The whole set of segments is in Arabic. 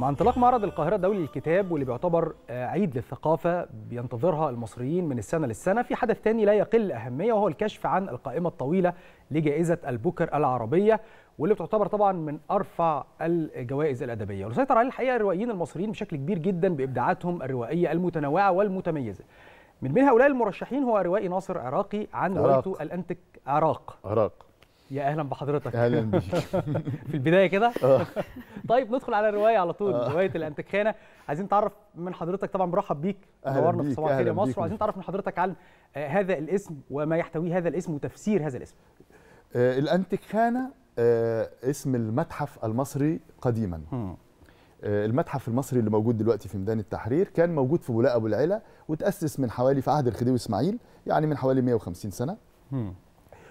مع انطلاق معرض القاهرة الدولي للكتاب واللي بيعتبر آه، عيد للثقافة بينتظرها المصريين من السنة للسنة في حدث تاني لا يقل أهمية وهو الكشف عن القائمة الطويلة لجائزة البوكر العربية واللي بتعتبر طبعا من ارفع الجوائز الادبيه وسيطر عليه الحقيقه الروائيين المصريين بشكل كبير جدا بابداعاتهم الروائيه المتنوعه والمتميزه من بين هؤلاء المرشحين هو روائي ناصر عراقي عن روايته الانتك عراق عراق يا اهلا بحضرتك اهلا بيك في البدايه كده آه. طيب ندخل على الروايه على طول آه. روايه الانتخانه عايزين نتعرف من حضرتك طبعا برحب بيك نورنا في صباح الخير يا مصر وعايزين نتعرف من حضرتك عن آه، هذا الاسم وما يحتويه هذا الاسم وتفسير هذا الاسم آه الانتخانه آه اسم المتحف المصري قديما آه المتحف المصري اللي موجود دلوقتي في ميدان التحرير كان موجود في بولاق ابو العلا وتاسس من حوالي في عهد الخديوي اسماعيل يعني من حوالي 150 سنه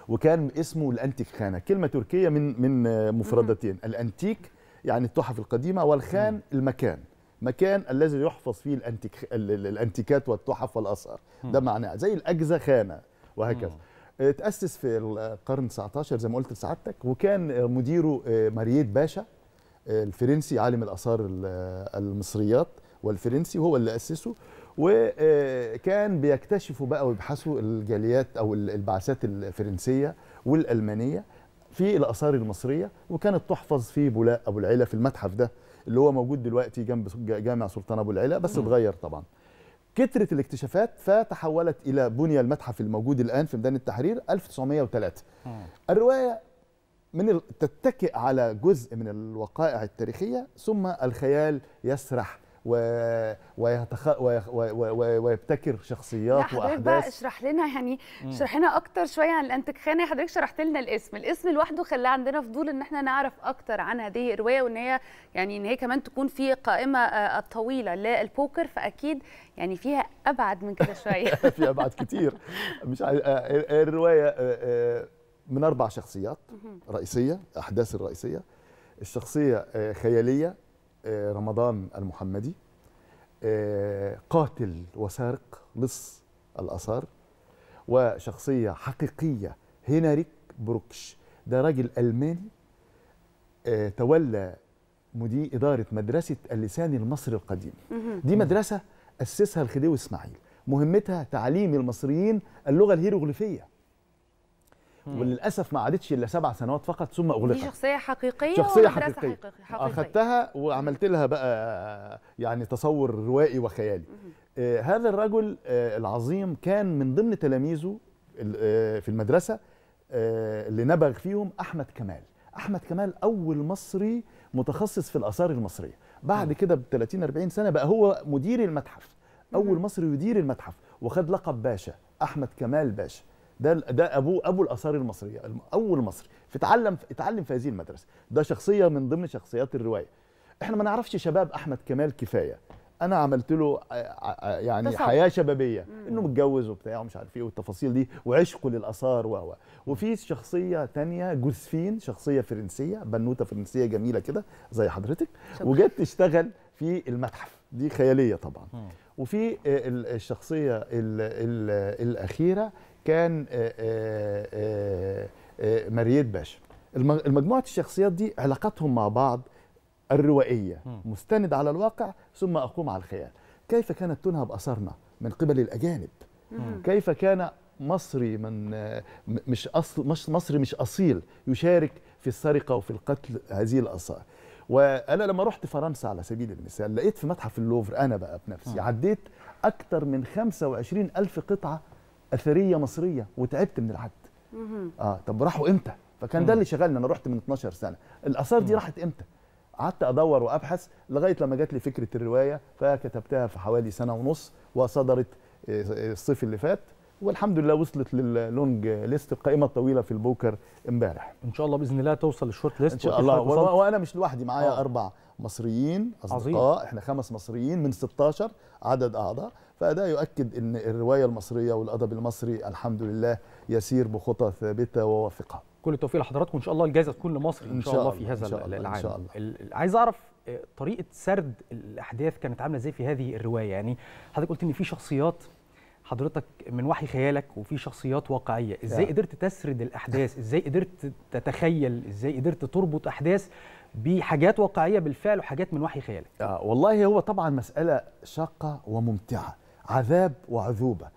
وكان اسمه الانتيك خانه كلمه تركيه من من مفردتين الانتيك يعني التحف القديمه والخان المكان مكان الذي يحفظ فيه الانتيك الانتيكات والتحف والاثار ده معناه زي الاجزه خانه وهكذا تاسس في القرن 19 زي ما قلت لسعادتك وكان مديره آه، مارييت باشا آه، الفرنسي عالم الاثار آه، المصريات والفرنسي هو اللي اسسه وكان بيكتشفوا بقى ويبحثوا الجاليات او البعثات الفرنسيه والالمانيه في الاثار المصريه وكانت تحفظ في بولاء ابو العلا في المتحف ده اللي هو موجود دلوقتي جنب جامع سلطان ابو العلا بس اتغير طبعا كترت الاكتشافات فتحولت الى بني المتحف الموجود الان في ميدان التحرير 1903 الروايه من تتكئ على جزء من الوقائع التاريخيه ثم الخيال يسرح و... ويتخ... و... و... ويبتكر شخصيات واحداث بقى اشرح لنا يعني اشرح لنا اكتر شويه عن الانتكخانه حضرتك شرحت لنا الاسم الاسم لوحده خلى عندنا فضول ان احنا نعرف اكتر عن هذه الروايه وان هي يعني ان هي كمان تكون في قائمه الطويله آه، آه، للبوكر فاكيد يعني فيها ابعد من كده شويه في ابعد كتير مش عايز آه، الروايه من اربع شخصيات رئيسيه احداث الرئيسيه الشخصيه خياليه آه، رمضان المحمدي آه، قاتل وسارق لص الآثار وشخصية حقيقية هنريك بروكش ده راجل ألماني آه، تولى مدير إدارة مدرسة اللسان المصري القديم دي مدرسة أسسها الخديوي إسماعيل مهمتها تعليم المصريين اللغة الهيروغليفية وللاسف ما قعدتش الا سبع سنوات فقط ثم اغلقت دي شخصيه حقيقيه شخصيه حقيقيه, حقيقية. اخذتها وعملت لها بقى يعني تصور روائي وخيالي آه هذا الرجل آه العظيم كان من ضمن تلاميذه آه في المدرسه آه اللي نبغ فيهم احمد كمال احمد كمال اول مصري متخصص في الاثار المصريه بعد كده ب 30 40 سنه بقى هو مدير المتحف اول مصري يدير المتحف وخد لقب باشا احمد كمال باشا ده ده ابوه ابو الاثار المصريه اول مصري فتعلم اتعلم في هذه المدرسه ده شخصيه من ضمن شخصيات الروايه احنا ما نعرفش شباب احمد كمال كفايه انا عملت له آه، آه، آه، يعني تصور. حياه شبابيه مم. انه متجوز وبتاع ومش عارف ايه والتفاصيل دي وعشقه للاثار و وفي شخصيه تانية جوزفين شخصيه فرنسيه بنوته فرنسيه جميله كده زي حضرتك وجت تشتغل في المتحف دي خياليه طبعا مم. وفي الشخصيه الـ الـ الاخيره كان آه، آه، آه، مريد باشا المجموعة الشخصيات دي علاقتهم مع بعض الروائية مستند على الواقع ثم أقوم على الخيال كيف كانت تنهب أثرنا من قبل الأجانب كيف كان مصري من مش أصل مش مصري مش أصيل يشارك في السرقة وفي القتل هذه الأثار وانا لما رحت فرنسا على سبيل المثال لقيت في متحف اللوفر انا بقى بنفسي عديت أكثر من 25 الف قطعه اثريه مصريه وتعبت من العد اه طب راحوا امتى فكان ده اللي شغلني انا رحت من 12 سنه الاثار دي راحت امتى قعدت ادور وابحث لغايه لما جت لي فكره الروايه فكتبتها في حوالي سنه ونص وصدرت آه، الصيف اللي فات والحمد لله وصلت لللونج ليست القائمه الطويله في البوكر امبارح ان شاء الله باذن الله توصل للشورت ليست ان شاء الله وانا مش لوحدي معايا آه. اربع مصريين اصدقاء عظيم. احنا خمس مصريين من 16 عدد اعضاء فده يؤكد ان الروايه المصريه والادب المصري الحمد لله يسير بخطى ثابته ووافقه كل التوفيق لحضراتكم ان شاء الله الجائزه تكون لمصر ان شاء الله في هذا إن شاء الله العام إن شاء الله. عايز اعرف آه، طريقه سرد الاحداث كانت عامله ازاي في هذه الروايه يعني حضرتك قلت ان في شخصيات حضرتك من وحي خيالك وفي شخصيات واقعيه ازاي يعني. قدرت تسرد الاحداث ازاي قدرت تتخيل ازاي قدرت تربط احداث بحاجات واقعيه بالفعل وحاجات من وحي خيالك آه والله هو طبعا مساله شاقه وممتعه عذاب وعذوبه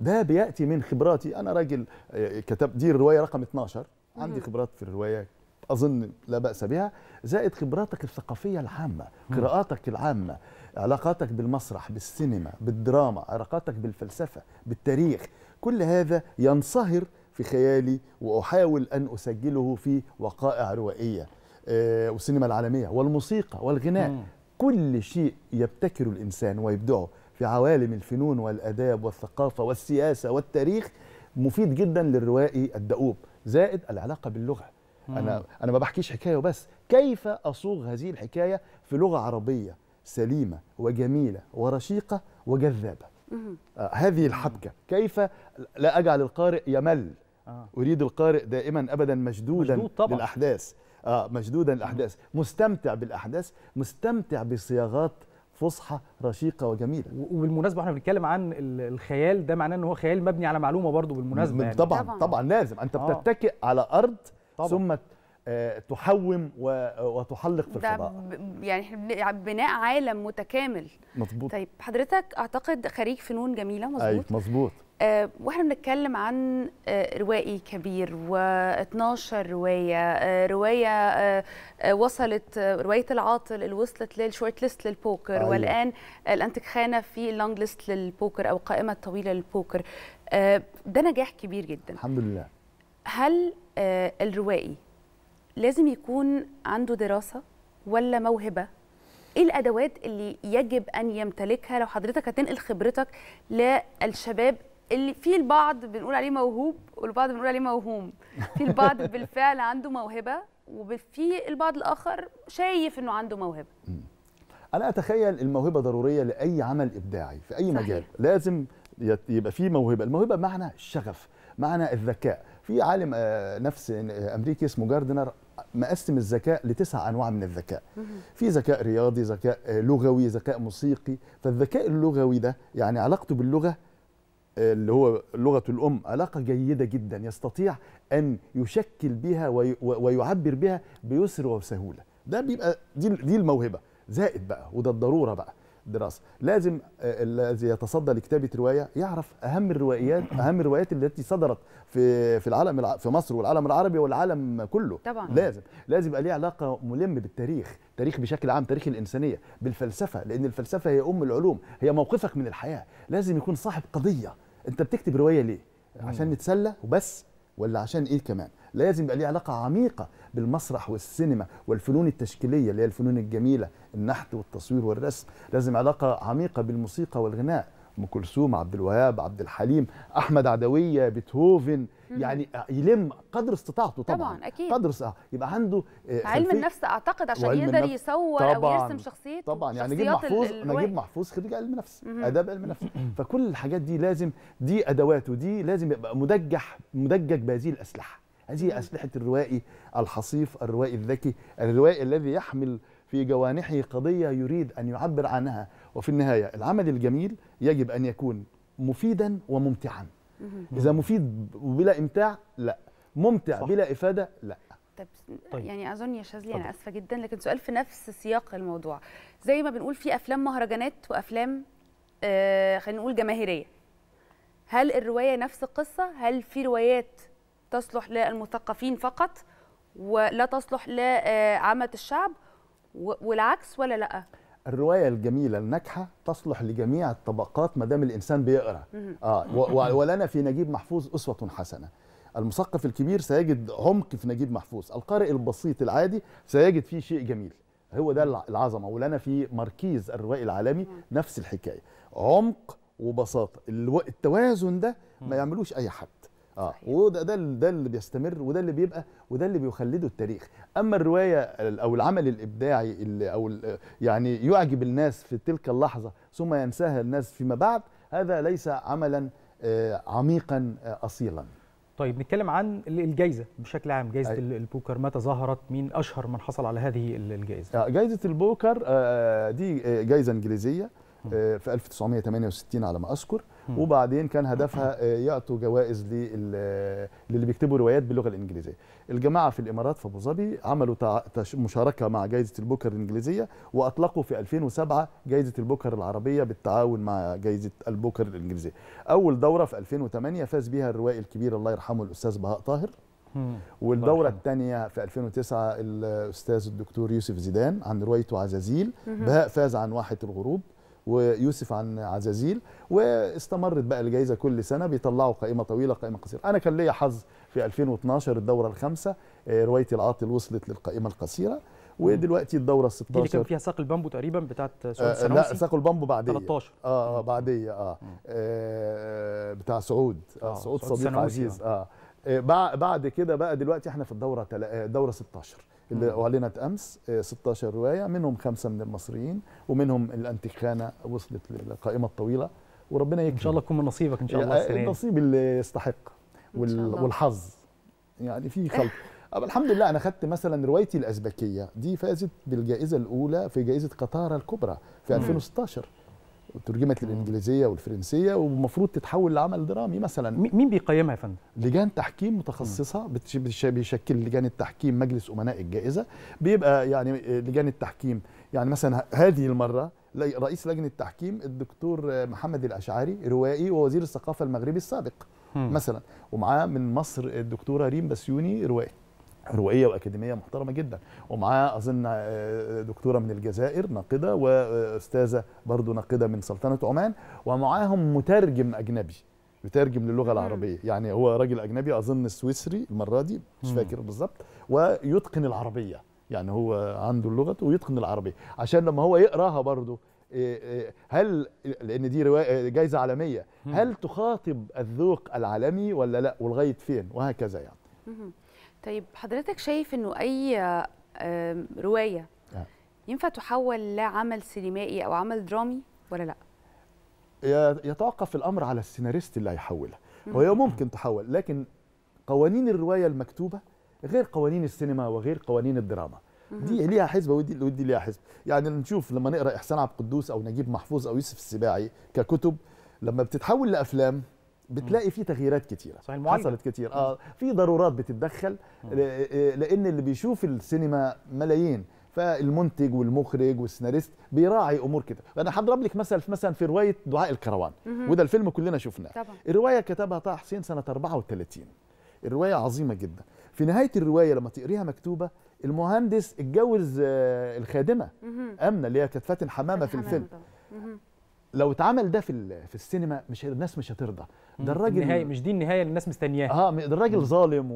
ده بياتي من خبراتي انا راجل آه، كتب دي الروايه رقم 12 عندي خبرات في الروايه اظن لا باس بها زائد خبراتك الثقافيه العامه قراءاتك العامه علاقاتك بالمسرح بالسينما بالدراما علاقاتك بالفلسفه بالتاريخ كل هذا ينصهر في خيالي واحاول ان اسجله في وقائع روائيه آه، والسينما العالميه والموسيقى والغناء كل شيء يبتكر الانسان ويبدعه في عوالم الفنون والاداب والثقافه والسياسه والتاريخ مفيد جدا للروائي الدؤوب زائد العلاقه باللغه انا انا ما بحكيش حكايه وبس كيف اصوغ هذه الحكايه في لغه عربيه سليمه وجميله ورشيقه وجذابه آه هذه الحبكه كيف لا اجعل القارئ يمل آه. اريد القارئ دائما ابدا مشدودا مشدود طبعًا. للاحداث آه مشدودا للاحداث مستمتع بالاحداث مستمتع بصياغات فصحى رشيقه وجميله وبالمناسبه احنا بنتكلم عن الخيال ده معناه ان هو خيال مبني على معلومه برضو بالمناسبه يعني. طبعا طبعا, لازم انت آه. بتتكئ على ارض طبعًا. ثم آه، تحوم وتحلق في الفضاء يعني احنا يعني بناء عالم متكامل مظبوط طيب حضرتك اعتقد خريج فنون جميله مظبوط ايوه مظبوط آه، واحنا بنتكلم عن آه، روائي كبير و12 روايه آه، روايه وصلت روايه العاطل اللي وصلت للشورت ليست للبوكر أيوة. والان الانتك خانه في اللونج ليست للبوكر او قائمه طويله للبوكر ده نجاح كبير جدا الحمد لله هل الروائي لازم يكون عنده دراسه ولا موهبه ايه الادوات اللي يجب ان يمتلكها لو حضرتك هتنقل خبرتك للشباب اللي في البعض بنقول عليه موهوب والبعض بنقول عليه موهوم في البعض بالفعل عنده موهبه وفي البعض الاخر شايف انه عنده موهبه انا اتخيل الموهبه ضروريه لاي عمل ابداعي في اي صحيح. مجال لازم يبقى في موهبه الموهبه معنى الشغف معنى الذكاء في عالم آه، نفس آه، امريكي اسمه جاردنر مقسم الذكاء لتسع انواع من الذكاء في ذكاء رياضي ذكاء آه، لغوي ذكاء موسيقي فالذكاء اللغوي ده يعني علاقته باللغه اللي هو لغة الأم علاقة جيدة جدا يستطيع أن يشكل بها ويعبر بها بيسر وسهولة ده بيبقى دي, دي الموهبة زائد بقى وده الضرورة بقى دراسه لازم آه، الذي يتصدى لكتابه روايه يعرف اهم الروائيات اهم الروايات التي صدرت في في العالم في مصر والعالم العربي والعالم كله طبعا لازم لازم يبقى ليه علاقه ملم بالتاريخ تاريخ بشكل عام تاريخ الانسانيه بالفلسفه لان الفلسفه هي ام العلوم هي موقفك من الحياه لازم يكون صاحب قضيه انت بتكتب روايه ليه عشان نتسلى وبس ولا عشان ايه كمان لازم يبقى ليه علاقه عميقه بالمسرح والسينما والفنون التشكيليه اللي هي الفنون الجميله النحت والتصوير والرسم لازم علاقه عميقه بالموسيقى والغناء ام كلثوم عبد الوهاب عبد الحليم احمد عدويه بيتهوفن يعني يلم قدر استطاعته طبعا طبعا اكيد قدر استطاعته يبقى عنده آه، علم النفس اعتقد عشان يقدر يصور او يرسم شخصيته طبعا يعني نجيب محفوظ نجيب محفوظ خريج علم نفس اداب علم نفس فكل الحاجات دي لازم دي ادواته دي لازم يبقى مدجح مدجج بهذه الاسلحه هذه أسلحة الروائي الحصيف الروائي الذكي الروائي الذي يحمل في جوانحه قضية يريد أن يعبر عنها وفي النهاية العمل الجميل يجب أن يكون مفيدا وممتعا إذا مفيد بلا إمتاع لا ممتع صح. بلا إفادة لا طيب. طيب. يعني اظن يا شاذلي انا اسفه جدا لكن سؤال في نفس سياق الموضوع زي ما بنقول في افلام مهرجانات وافلام آه خلينا نقول جماهيريه هل الروايه نفس القصه هل في روايات تصلح للمثقفين فقط ولا تصلح لعامة الشعب والعكس ولا لأ؟ الروايه الجميله الناجحه تصلح لجميع الطبقات ما دام الانسان بيقرا اه ولنا في نجيب محفوظ اسوه حسنه المثقف الكبير سيجد عمق في نجيب محفوظ القارئ البسيط العادي سيجد فيه شيء جميل هو ده العظمه ولنا في مركيز الروائي العالمي نفس الحكايه عمق وبساطه التوازن ده ما يعملوش اي حد اه وده ده, ده اللي بيستمر وده اللي بيبقى وده اللي بيخلده التاريخ اما الروايه او العمل الابداعي اللي او يعني يعجب الناس في تلك اللحظه ثم ينساها الناس فيما بعد هذا ليس عملا آه، عميقا آه، اصيلا طيب نتكلم عن الجائزه بشكل عام جائزه البوكر متى ظهرت مين اشهر من حصل على هذه الجائزه آه، جائزه البوكر دي جائزه انجليزيه آه، في 1968 على ما اذكر وبعدين كان هدفها آه، يعطوا جوائز آه، للي بيكتبوا روايات باللغه الانجليزيه. الجماعه في الامارات في ابو ظبي عملوا مشاركه مع جائزه البوكر الانجليزيه واطلقوا في 2007 جائزه البوكر العربيه بالتعاون مع جائزه البوكر الانجليزيه. اول دوره في 2008 فاز بها الروائي الكبير الله يرحمه الاستاذ بهاء طاهر والدورة الثانية في 2009 الأستاذ الدكتور يوسف زيدان عن روايته عزازيل بهاء فاز عن واحة الغروب ويوسف عن عزازيل واستمرت بقى الجائزه كل سنه بيطلعوا قائمه طويله قائمه قصيره انا كان ليا حظ في 2012 الدوره الخامسه آه، روايتي العاطل وصلت للقائمه القصيره ودلوقتي الدوره 16 دي اللي كان فيها ساق البامبو تقريبا بتاعت آه، سعود آه لا ساق البامبو بعديه 13 اه, آه بعديه آه, آه بتاع سعود آه, آه، سعود, صديق عزيز اه, آه بعد كده بقى دلوقتي احنا في الدوره تل... دوره 16 اللي اعلنت امس 16 آه، روايه منهم خمسه من المصريين ومنهم الانتخانه وصلت للقائمه الطويله وربنا يكرم ان شاء الله يكون من نصيبك ان شاء الله آه، السنين. النصيب اللي يستحق والحظ يعني في خلط الحمد لله انا خدت مثلا روايتي الازبكيه دي فازت بالجائزه الاولى في جائزه قطاره الكبرى في 2016 وترجمت للانجليزيه والفرنسيه ومفروض تتحول لعمل درامي مثلا مين بيقيمها يا فندم لجان تحكيم متخصصه بيشكل لجان التحكيم مجلس امناء الجائزه بيبقى يعني آه، لجان التحكيم يعني مثلا هذه المره رئيس لجنه التحكيم الدكتور آه، محمد الاشعري روائي ووزير الثقافه المغربي السابق مثلا ومعاه من مصر الدكتوره ريم بسيوني روائي روائيه واكاديميه محترمه جدا ومعاه اظن آه، دكتوره من الجزائر ناقده واستاذه برضه ناقده من سلطنه عمان ومعاهم مترجم اجنبي بترجم للغه العربيه يعني هو راجل اجنبي اظن سويسري المره دي مش فاكر بالظبط ويتقن العربيه يعني هو عنده اللغه ويتقن العربيه عشان لما هو يقراها برضه آه، آه، هل لان دي روايه جايزه عالميه هل تخاطب الذوق العالمي ولا لا ولغايه فين وهكذا يعني طيب حضرتك شايف انه اي روايه آه. ينفع تحول لعمل سينمائي او عمل درامي ولا لا يتوقف الامر على السيناريست اللي هيحولها وهي ممكن تحول لكن قوانين الروايه المكتوبه غير قوانين السينما وغير قوانين الدراما دي ليها حسبه ودي ودي ليها حسبه، يعني نشوف لما نقرا احسان عبد القدوس او نجيب محفوظ او يوسف السباعي ككتب لما بتتحول لافلام بتلاقي في تغييرات كتيره صحيح حصلت كتير اه في ضرورات بتتدخل لان اللي بيشوف السينما ملايين فالمنتج والمخرج والسيناريست بيراعي امور كده انا هضرب لك مثل مثلا في روايه دعاء الكروان وده الفيلم كلنا شفناه طبعا. الروايه كتبها طه حسين سنه 34 الروايه عظيمه جدا في نهايه الروايه لما تقريها مكتوبه المهندس اتجوز آه، الخادمه امنه اللي هي كانت فاتن حمامه في الفيلم لو اتعمل ده في في السينما مش الناس مش هترضى ده الراجل النهاية مش دي النهايه اللي الناس مستنياها اه ده الراجل ظالم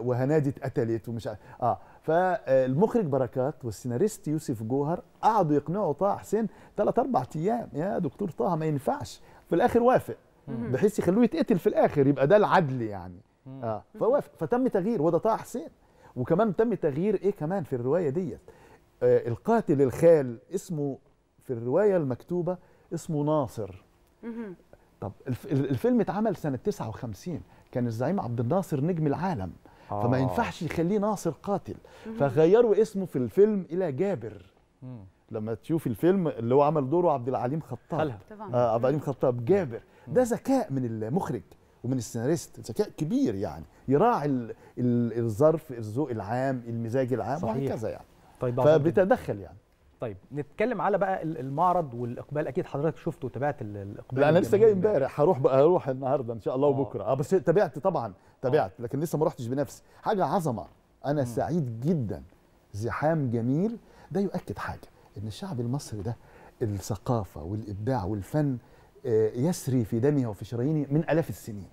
وهنادي اتقتلت ومش اه فالمخرج آه، بركات والسيناريست يوسف جوهر قعدوا يقنعوا طه حسين ثلاث اربع ايام يا دكتور طه ما ينفعش في الاخر وافق بحيث يخلوه يتقتل في الاخر يبقى ده العدل يعني اه فوافق فتم تغيير وده طه حسين وكمان تم تغيير ايه كمان في الروايه ديت آه القاتل الخال اسمه في الروايه المكتوبه اسمه ناصر طب الفيلم اتعمل سنه 59 كان الزعيم عبد الناصر نجم العالم آه. فما ينفعش يخليه ناصر قاتل فغيروا اسمه في الفيلم الى جابر لما تشوف الفيلم اللي هو عمل دوره عبد العليم خطاب آه عبد العليم خطاب جابر ده ذكاء من المخرج ومن السيناريست ذكاء كبير يعني يراعي الظرف الذوق العام المزاج العام وهكذا يعني طيب فبتدخل يعني طيب نتكلم على بقى المعرض والاقبال اكيد حضرتك شفته وتابعت الاقبال لا انا لسه جاي امبارح هروح بقى هروح النهارده ان شاء الله آه. وبكره اه بس تابعت طبعا تابعت آه. لكن لسه ما رحتش بنفسي حاجه عظمه انا م. سعيد جدا زحام جميل ده يؤكد حاجه ان الشعب المصري ده الثقافه والابداع والفن آه، يسري في دمه وفي شرايينه من الاف السنين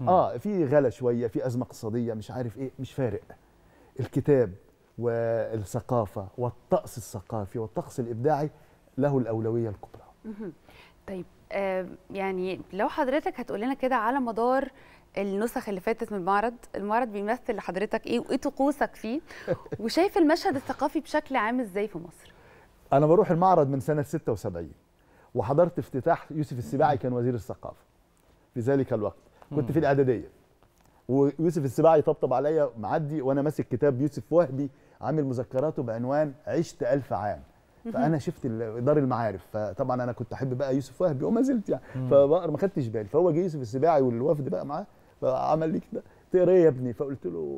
م. اه في غلا شويه في ازمه اقتصاديه مش عارف ايه مش فارق الكتاب والثقافة والطقس الثقافي والطقس الإبداعي له الأولوية الكبرى طيب آه يعني لو حضرتك هتقول لنا كده على مدار النسخ اللي فاتت من المعرض المعرض بيمثل لحضرتك ايه وايه طقوسك فيه وشايف المشهد الثقافي بشكل عام ازاي في مصر انا بروح المعرض من سنه 76 وحضرت افتتاح يوسف السباعي كان وزير الثقافه في ذلك الوقت كنت في الاعداديه ويوسف السباعي طبطب عليا معدي وانا ماسك كتاب يوسف وهبي عامل مذكراته بعنوان عشت ألف عام فانا شفت دار المعارف فطبعا انا كنت احب بقى يوسف وهبي وما زلت يعني فبقر ما خدتش بالي فهو جه يوسف السباعي والوفد بقى معاه فعمل لي كده تقرا ايه يا ابني فقلت له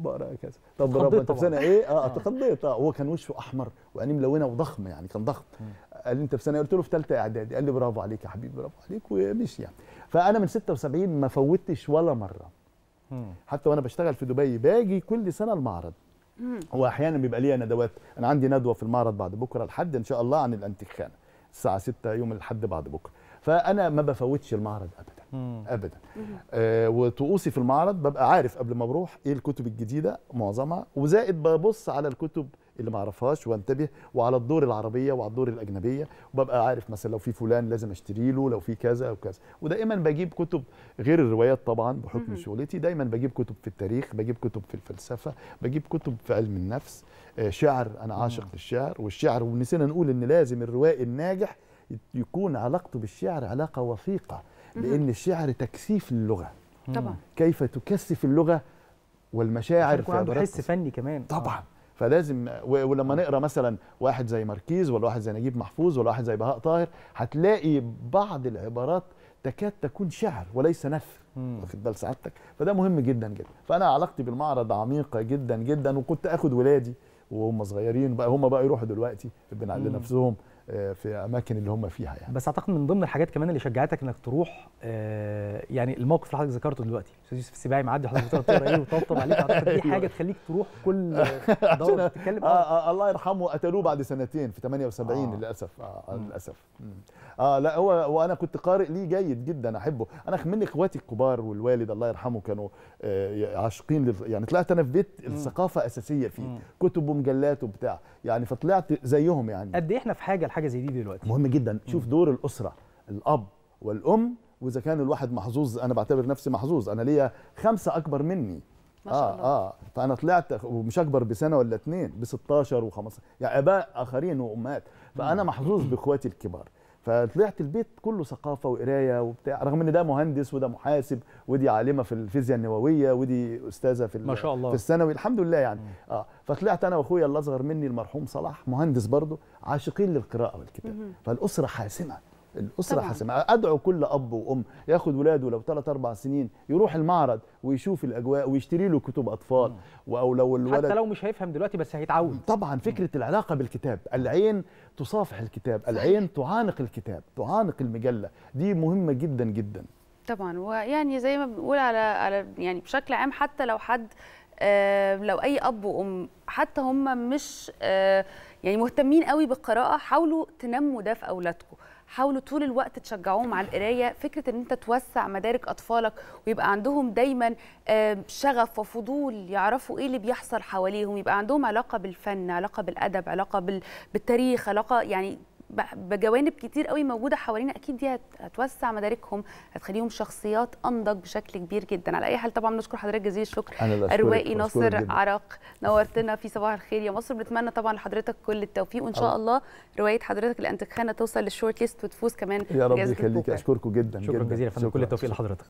بقرا كذا طب ربنا انت في سنه ايه اه اتخضيت آه. اه هو كان وشه احمر وعينيه ملونه وضخم يعني كان ضخم قال لي انت في سنه قلت له في ثالثه اعدادي قال لي برافو عليك يا حبيبي برافو عليك ومشي يعني فانا من 76 ما فوتش ولا مره حتى وانا بشتغل في دبي باجي كل سنه المعرض واحيانا بيبقى ليها ندوات انا عندي ندوه في المعرض بعد بكره الحد ان شاء الله عن الانتخاب الساعه 6 يوم الاحد بعد بكره فانا ما بفوتش المعرض ابدا مم. ابدا آه وطقوسي في المعرض ببقى عارف قبل ما بروح ايه الكتب الجديده معظمها وزائد ببص على الكتب اللي ما اعرفهاش وانتبه وعلى الدور العربيه وعلى الدور الاجنبيه وببقى عارف مثلا لو في فلان لازم اشتري له لو في كذا وكذا ودائما بجيب كتب غير الروايات طبعا بحكم شغلتي دايما بجيب كتب في التاريخ بجيب كتب في الفلسفه بجيب كتب في علم النفس آه، شعر انا عاشق للشعر والشعر ونسينا نقول ان لازم الروائي الناجح يكون علاقته بالشعر علاقه وثيقه لان الشعر تكثيف للغه طبعا كيف تكثف اللغه والمشاعر في عنده حس فني كمان طبعا آه. فلازم ولما نقرا مثلا واحد زي ماركيز ولا واحد زي نجيب محفوظ ولا واحد زي بهاء طاهر هتلاقي بعض العبارات تكاد تكون شعر وليس نثر واخد بال سعادتك فده مهم جدا جدا فانا علاقتي بالمعرض عميقه جدا جدا وكنت اخد ولادي وهم صغيرين بقى هم بقى يروحوا دلوقتي بنعلم نفسهم في اماكن اللي هم فيها يعني بس اعتقد من ضمن الحاجات كمان اللي شجعتك انك تروح آه، يعني الموقف اللي حضرتك ذكرته دلوقتي استاذ يوسف السباعي معدي حضرتك بتقرا ايه وطبطب عليك اعتقد دي أيوة. حاجه تخليك تروح كل دوره تتكلم آه, آه الله يرحمه قتلوه بعد سنتين في 78 آه للاسف آه, آه، للاسف اه لا هو وانا كنت قارئ ليه جيد جدا احبه انا من اخواتي الكبار والوالد الله يرحمه كانوا آه عاشقين لل... يعني طلعت انا في بيت الثقافه اساسيه فيه كتب ومجلات وبتاع يعني فطلعت زيهم يعني قد ايه احنا في حاجه حاجه زي دي دلوقتي مهم جدا شوف دور الاسره الاب والام واذا كان الواحد محظوظ انا بعتبر نفسي محظوظ انا ليا خمسه اكبر مني ما شاء آه، الله. اه اه فانا طلعت ومش اكبر بسنه ولا اتنين ب 16 و15 يعني اباء اخرين وامهات فانا محظوظ باخواتي الكبار فطلعت البيت كله ثقافه وقرايه وبتاع رغم ان ده مهندس وده محاسب ودي عالمه في الفيزياء النوويه ودي استاذه في ما شاء الله في الثانوي الحمد لله يعني مم. اه فطلعت انا واخويا الاصغر مني المرحوم صلاح مهندس برضه عاشقين للقراءه والكتاب فالاسره حاسمه الاسره حسم ادعو كل اب وام ياخد ولاده لو ثلاث اربع سنين يروح المعرض ويشوف الاجواء ويشتري له كتب اطفال او لو الولد حتى لو مش هيفهم دلوقتي بس هيتعود طبعا فكره العلاقه بالكتاب العين تصافح الكتاب العين تعانق الكتاب تعانق المجله دي مهمه جدا جدا طبعا ويعني زي ما بنقول على على يعني بشكل عام حتى لو حد آه لو اي اب وام حتى هم مش آه يعني مهتمين قوي بالقراءه حاولوا تنموا ده في اولادكم حاولوا طول الوقت تشجعوهم على القرايه فكره ان انت توسع مدارك اطفالك ويبقى عندهم دايما شغف وفضول يعرفوا ايه اللي بيحصل حواليهم يبقى عندهم علاقه بالفن علاقه بالادب علاقه بالتاريخ علاقه يعني بجوانب كتير قوي موجوده حوالينا اكيد دي هتوسع مداركهم هتخليهم شخصيات انضج بشكل كبير جدا على اي حال طبعا نشكر حضرتك جزيل الشكر الروائي ناصر عراق نورتنا في صباح الخير يا مصر بنتمنى طبعا لحضرتك كل التوفيق وان شاء الله روايه حضرتك الانتخانه توصل للشورت ليست وتفوز كمان يا رب يخليك اشكركم جدا شكرا جزيلا فندم كل التوفيق لحضرتك